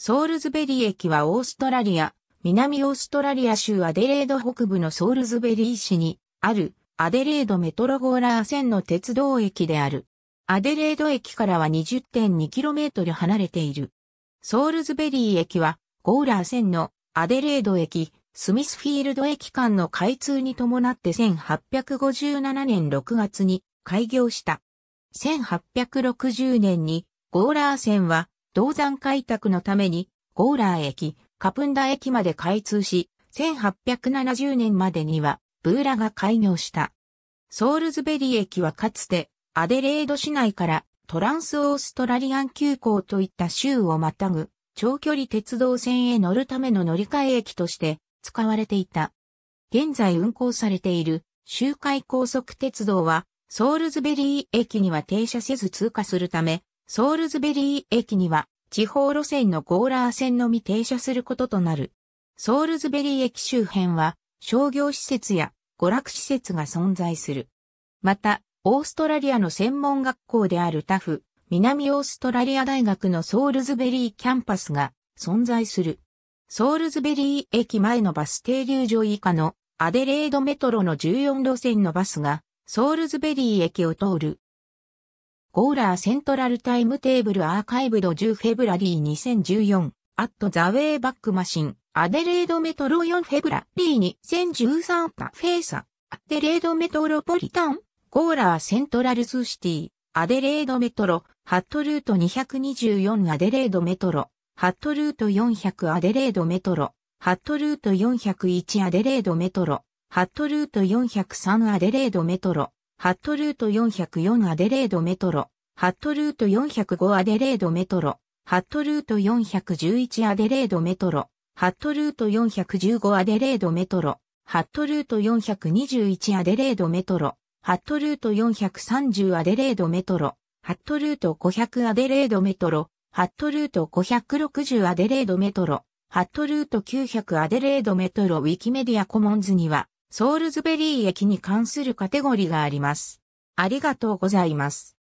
ソールズベリー駅はオーストラリア、南オーストラリア州アデレード北部のソールズベリー市にあるアデレードメトロゴーラー線の鉄道駅である。アデレード駅からは 20.2km 離れている。ソールズベリー駅はゴーラー線のアデレード駅、スミスフィールド駅間の開通に伴って1857年6月に開業した。1860年にゴーラー線は銅山開拓のために、ゴーラー駅、カプンダ駅まで開通し、1870年までには、ブーラが開業した。ソールズベリー駅はかつて、アデレード市内からトランスオーストラリアン急行といった州をまたぐ長距離鉄道線へ乗るための乗り換え駅として使われていた。現在運行されている周回高速鉄道はソールズベリー駅には停車せず通過するためソールズベリー駅には地方路線のゴーラー線のみ停車することとなる。ソールズベリー駅周辺は商業施設や娯楽施設が存在する。また、オーストラリアの専門学校であるタフ、南オーストラリア大学のソールズベリーキャンパスが存在する。ソールズベリー駅前のバス停留所以下のアデレードメトロの14路線のバスがソールズベリー駅を通る。ボーラーセントラルタイムテーブルアーカイブド10フェブラリー2014アットザウェイバックマシンアデレードメトロ4フェブラリー2013パフェーサアデレードメトロポリタンゴーラーセントラルスシティアデレードメトロハットルート224アデレードメトロハットルート400アデレードメトロハットルート401アデレードメトロハットルート403アデレードメトロハットルート404アデレードメトロ、ハットルート405アデレードメトロ、ハットルート411アデレードメトロ、ハットルート415アデレードメトロ、ハットルート421アデレードメトロ、ハットルート430アデレードメトロ、ハットルート500アデレードメトロ、ハットルート560アデレードメトロ、ハットルート900アデレードメトロウィキメディアコモンズには、ソールズベリー駅に関するカテゴリがあります。ありがとうございます。